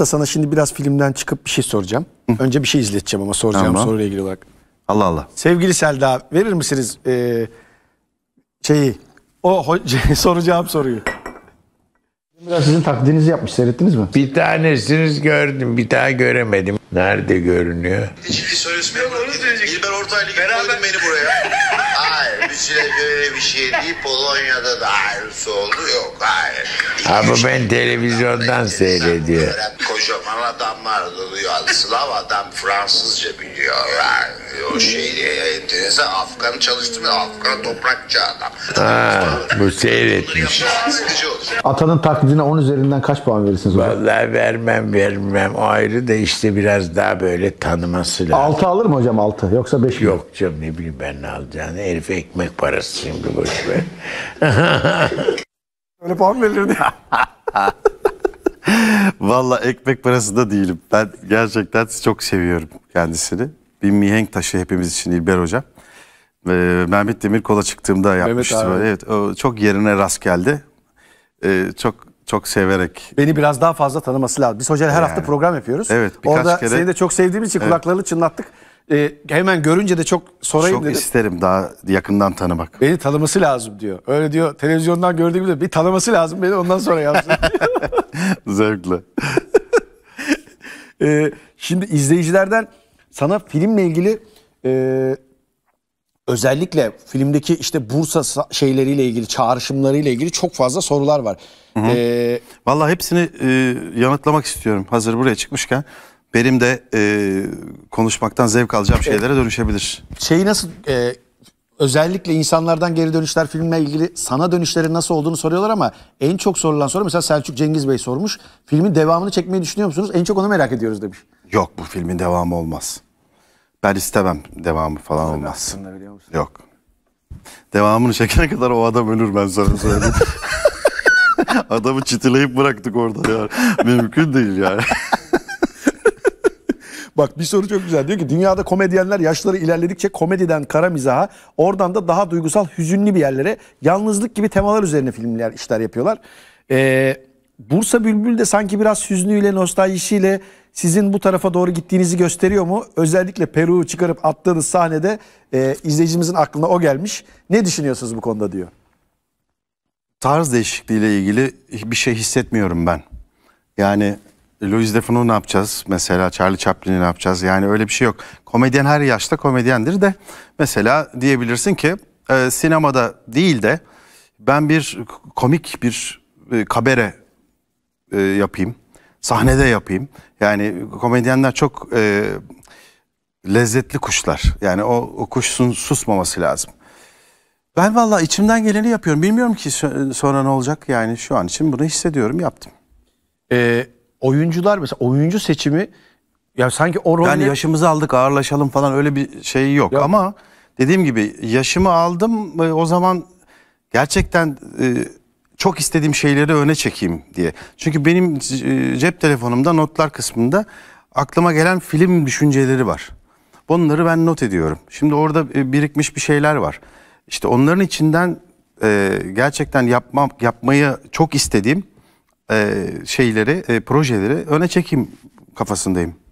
da sana şimdi biraz filmden çıkıp bir şey soracağım. Hı. Önce bir şey izleteceğim ama soracağım tamam. soruyla ilgili olarak. Allah Allah. Sevgili Selda verir misiniz e, şeyi o şey, soracağım soruyu. Biraz sizin taklidinizi yapmış seyrettiniz mi? Bir tanesiniz gördüm bir daha göremedim. Nerede görünüyor? Hiçbir söylüyorsun ben İlber Ortaylı Beraber... beni buraya. hayır bir süre böyle bir şey değil. Polonya'da da ayrısı oldu yok hayır. Abi ben televizyondan seyrediyorum adamlar duruyor. Slav adam Fransızca biliyor O şeyi e, enterese Afgan çalıştırmıyor. Afgan toprakçı adam. Ha, bu seyretmiş. Atanın taklidine 10 üzerinden kaç puan verirsiniz hocam? Vallahi vermem vermem. O ayrı da işte biraz daha böyle tanıması lazım. 6 alır mı hocam 6 yoksa 5 mi? Yok canım ne bileyim ben ne alacağını. Herif ekmek parası şimdi boşver. Öyle puan verirdi. Valla ekmek parası da değilim. Ben gerçekten çok seviyorum kendisini. Bir mihenk taşı hepimiz için İlber Hocam. Ee, Mehmet Demir kola çıktığımda yapmıştı böyle. Evet, o çok yerine rast geldi. Ee, çok çok severek. Beni biraz daha fazla tanıması lazım. Biz hocayla her yani. hafta program yapıyoruz. Evet, Orada kere... seni de çok sevdiğimiz için evet. kulaklarını çınlattık. E, hemen görünce de çok sorayım çok Çok isterim daha yakından tanımak. Beni tanıması lazım diyor. Öyle diyor televizyondan gördüğümde bir tanıması lazım beni ondan sonra yapsın. Zevkli. e, şimdi izleyicilerden sana filmle ilgili e, özellikle filmdeki işte Bursa şeyleriyle ilgili çağrışımlarıyla ilgili çok fazla sorular var. Hı hı. Ee, Vallahi hepsini e, yanıtlamak istiyorum hazır buraya çıkmışken benim de e, konuşmaktan zevk alacağım e, şeylere dönüşebilir. Şeyi nasıl e, özellikle insanlardan geri dönüşler filmle ilgili sana dönüşleri nasıl olduğunu soruyorlar ama en çok sorulan soru mesela Selçuk Cengiz Bey sormuş. Filmin devamını çekmeyi düşünüyor musunuz? En çok onu merak ediyoruz demiş. Yok bu filmin devamı olmaz. Ben istemem devamı falan Abi olmaz. aslında biliyor musun? Yok. Devamını çekene kadar o adam ölür ben sana söyledim. Adamı çitileyip bıraktık orada ya. Mümkün değil yani. Bak bir soru çok güzel. Diyor ki dünyada komedyenler yaşları ilerledikçe komediden kara mizaha, oradan da daha duygusal hüzünlü bir yerlere, yalnızlık gibi temalar üzerine filmler, işler yapıyorlar. Ee, Bursa Bülbül de sanki biraz hüznüyle, nostaljisiyle sizin bu tarafa doğru gittiğinizi gösteriyor mu? Özellikle Peru'yu çıkarıp attığınız sahnede e, izleyicimizin aklına o gelmiş. Ne düşünüyorsunuz bu konuda diyor. Tarz değişikliğiyle ilgili bir şey hissetmiyorum ben. Yani Louis Defoe'nu ne yapacağız? Mesela Charlie Chaplin'i ne yapacağız? Yani öyle bir şey yok. Komedyen her yaşta komedyendir de mesela diyebilirsin ki e, sinemada değil de ben bir komik bir e, kabere e, yapayım. Sahnede yapayım. Yani komedyenler çok e, lezzetli kuşlar. Yani o, o kuşun susmaması lazım. Ben valla içimden geleni yapıyorum. Bilmiyorum ki sonra ne olacak. Yani şu an için bunu hissediyorum yaptım. Ee, oyuncular mesela oyuncu seçimi ya sanki o rolü... Yani yaşımızı aldık ağırlaşalım falan öyle bir şey yok. yok. Ama dediğim gibi yaşımı aldım e, o zaman gerçekten e, çok istediğim şeyleri öne çekeyim diye. Çünkü benim e, cep telefonumda notlar kısmında aklıma gelen film düşünceleri var. Bunları ben not ediyorum. Şimdi orada birikmiş bir şeyler var. İşte onların içinden gerçekten yapmam yapmayı çok istediğim e, şeyleri, e, projeleri öne çekeyim kafasındayım.